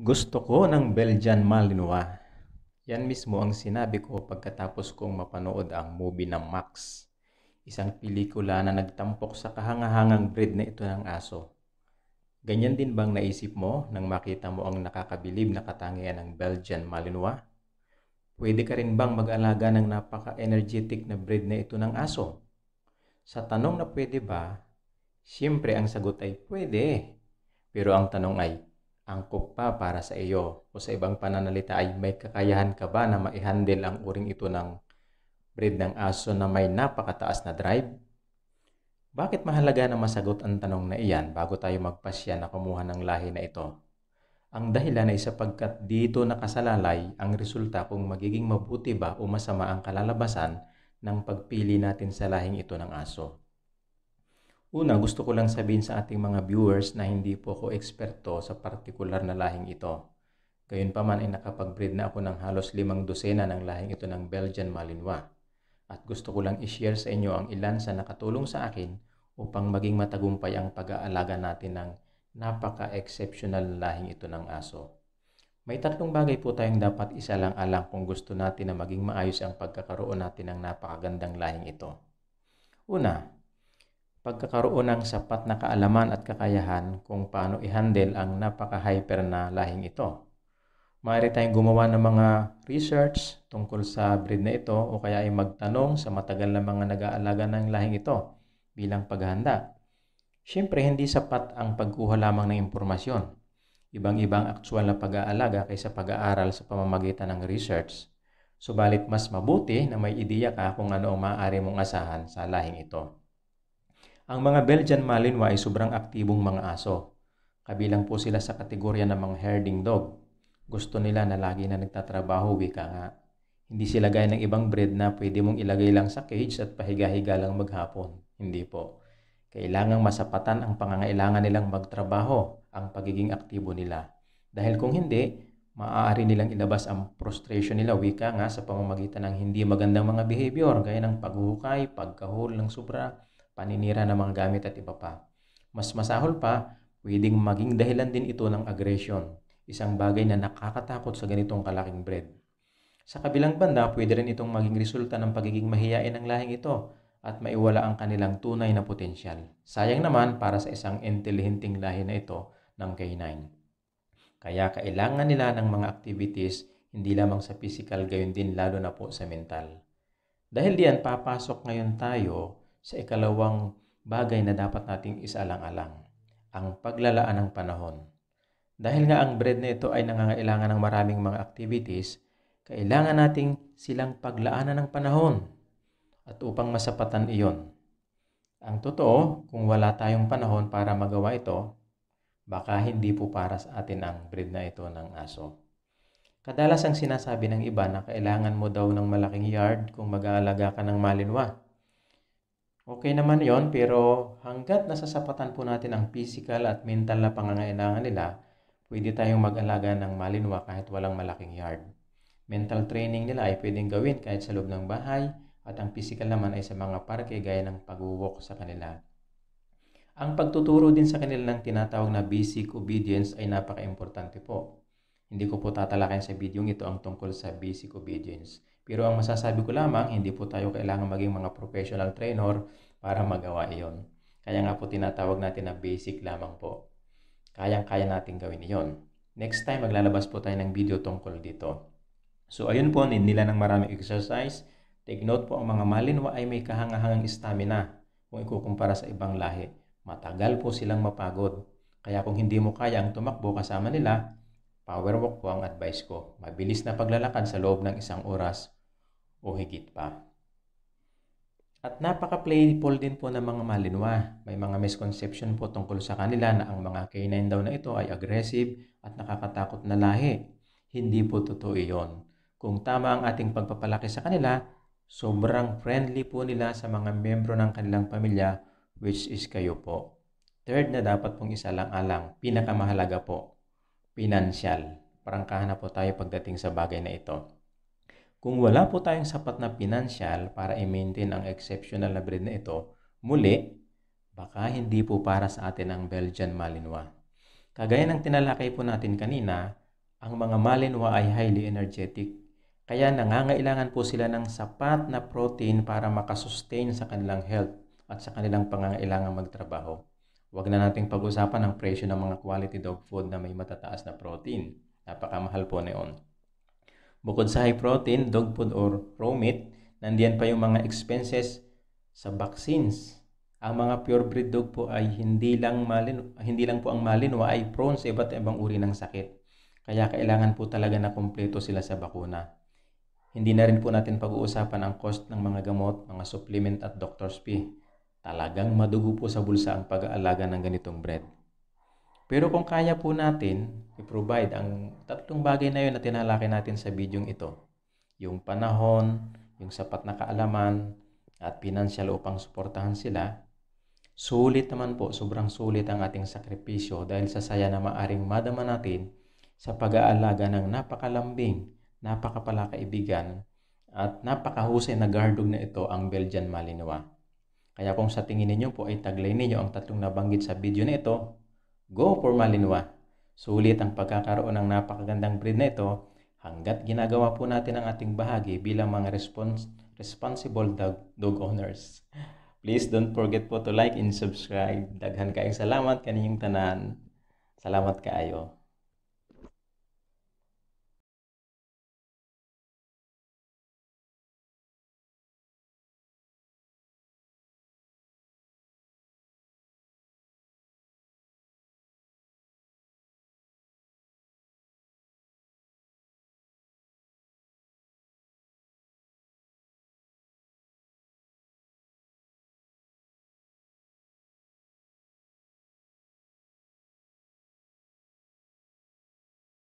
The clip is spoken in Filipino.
Gusto ko ng Belgian Malinois. Yan mismo ang sinabi ko pagkatapos kong mapanood ang movie ng Max. Isang pelikula na nagtampok sa kahangahangang breed na ito ng aso. Ganyan din bang naisip mo nang makita mo ang nakakabilib na katangian ng Belgian Malinois? Pwede ka rin bang mag-alaga ng napaka-energetic na breed na ito ng aso? Sa tanong na pwede ba, siyempre ang sagot ay pwede. Pero ang tanong ay, angkop pa para sa iyo. O sa ibang pananalita ay may kakayahan ka ba na maihandle ang uring ito ng breed ng aso na may napakataas na drive? Bakit mahalaga na masagot ang tanong na iyan bago tayo magpasya na kumuha ng lahi na ito? Ang dahilan ay sapagkat dito nakasalalay ang resulta kung magiging mabuti ba o masama ang kalalabasan ng pagpili natin sa lahing ito ng aso. Una, gusto ko lang sabihin sa ating mga viewers na hindi po ako eksperto sa partikular na lahing ito. Gayunpaman ay nakapag-breed na ako ng halos limang dosena ng lahing ito ng Belgian Malinois. At gusto ko lang i-share sa inyo ang ilan sa nakatulong sa akin upang maging matagumpay ang pag-aalaga natin ng napaka-exceptional na lahing ito ng aso. May tatlong bagay po tayong dapat isalang-alang kung gusto natin na maging maayos ang pagkakaroon natin ng napakagandang lahing ito. Una, pagkakaroon ng sapat na kaalaman at kakayahan kung paano i-handle ang napaka-hyper na lahing ito. Maaari tayong gumawa ng mga research tungkol sa breed na ito o kaya ay magtanong sa matagal na mga nag-aalaga ng lahing ito bilang paghahanda. Siyempre, hindi sapat ang pagkuha lamang ng impormasyon. Ibang-ibang aktual na pag-aalaga kaysa pag-aaral sa pamamagitan ng research. Subalit mas mabuti na may ideya ka kung ano ang maaari mong asahan sa lahing ito. Ang mga Belgian Malinois ay sobrang aktibong mga aso. Kabilang po sila sa kategorya ng mga herding dog. Gusto nila na lagi na nagtatrabaho, wika nga. Hindi sila gaya ng ibang breed na pwede mong ilagay lang sa cage at pahiga-higa lang maghapon. Hindi po. Kailangang masapatan ang pangangailangan nilang magtrabaho, ang pagiging aktibo nila. Dahil kung hindi, maaari nilang ilabas ang frustration nila, wika nga, sa pamamagitan ng hindi magandang mga behavior, gaya ng paghuhukay, pagkahol ng sobra, paninira ng mga gamit at iba pa. Mas masahol pa, pwedeng maging dahilan din ito ng aggression, isang bagay na nakakatakot sa ganitong kalaking breed. Sa kabilang banda, pwede rin itong maging resulta ng pagiging mahiyain ng lahing ito at maiwala ang kanilang tunay na potensyal. Sayang naman para sa isang intelihenting lahi na ito ng K9. Kaya kailangan nila ng mga activities hindi lamang sa physical gayon din lalo na po sa mental. Dahil diyan papasok ngayon tayo sa ikalawang bagay na dapat nating isalang-alang, ang paglalaan ng panahon. Dahil nga ang bread na ito ay nangangailangan ng maraming mga activities, kailangan nating silang paglaanan ng panahon at upang masapatan iyon. Ang totoo, kung wala tayong panahon para magawa ito, baka hindi po para sa atin ang breed na ito ng aso. Kadalas ang sinasabi ng iba na kailangan mo daw ng malaking yard kung mag-aalaga ka ng malinwa. Okay naman yon pero hanggat nasasapatan po natin ang physical at mental na pangangailangan nila, pwede tayong mag-alaga ng malinwa kahit walang malaking yard. Mental training nila ay pwedeng gawin kahit sa loob ng bahay at ang physical naman ay sa mga parke gaya ng pag-walk sa kanila. Ang pagtuturo din sa kanila ng tinatawag na basic obedience ay napaka-importante po. Hindi ko po tatalakayan sa video ito ang tungkol sa basic obedience. Pero ang masasabi ko lamang, hindi po tayo kailangan maging mga professional trainer para magawa iyon. Kaya nga po tinatawag natin na basic lamang po. Kayang-kaya natin gawin iyon. Next time, maglalabas po tayo ng video tungkol dito. So, ayun po, nila ng maraming exercise. Take note po, ang mga malinwa ay may kahangahangang stamina kung ikukumpara sa ibang lahi. Matagal po silang mapagod. Kaya kung hindi mo kaya ang tumakbo kasama nila, power walk po ang advice ko. Mabilis na paglalakad sa loob ng isang oras o higit pa. At napaka-playful din po ng mga malinwa. May mga misconception po tungkol sa kanila na ang mga canine daw na ito ay aggressive at nakakatakot na lahi. Hindi po totoo iyon. Kung tama ang ating pagpapalaki sa kanila, sobrang friendly po nila sa mga membro ng kanilang pamilya which is kayo po. Third na dapat pong isalang-alang, pinakamahalaga po, pinansyal. Parang kahana po tayo pagdating sa bagay na ito. Kung wala po tayong sapat na financial para i-maintain ang exceptional na breed na ito, muli, baka hindi po para sa atin ang Belgian Malinois. Kagaya ng tinalakay po natin kanina, ang mga Malinois ay highly energetic kaya nangangailangan po sila ng sapat na protein para makasustain sa kanilang health at sa kanilang pangangailangan magtrabaho. Huwag na nating pag-usapan ang presyo ng mga quality dog food na may matataas na protein. Napakamahal po na yun. Bukod sa high protein, dog food or raw meat, nandiyan pa yung mga expenses sa vaccines. Ang mga purebred dog po ay hindi lang malin hindi lang po ang malinwa ay prone eh, sa iba't ibang uri ng sakit. Kaya kailangan po talaga na kumpleto sila sa bakuna. Hindi na rin po natin pag-uusapan ang cost ng mga gamot, mga supplement at doctor's fee. Talagang madugo po sa bulsa ang pag-aalaga ng ganitong bread. Pero kung kaya po natin i-provide ang tatlong bagay na yun na tinalaki natin sa bidyong ito, yung panahon, yung sapat na kaalaman, at financial upang suportahan sila, sulit naman po, sobrang sulit ang ating sakripisyo dahil sa saya na maaring madama natin sa pag-aalaga ng napakalambing, napakapalakaibigan, at napakahusay na gardog na ito ang Belgian Malinois. Kaya kung sa tingin ninyo po ay taglay ninyo ang tatlong nabanggit sa video na ito, Go for Malinois! Sulit ang pagkakaroon ng napakagandang breed na ito hanggat ginagawa po natin ang ating bahagi bilang mga respons responsible dog, dog owners. Please don't forget po to like and subscribe. Daghan kayong salamat kaninyong tanan. Salamat kaayo.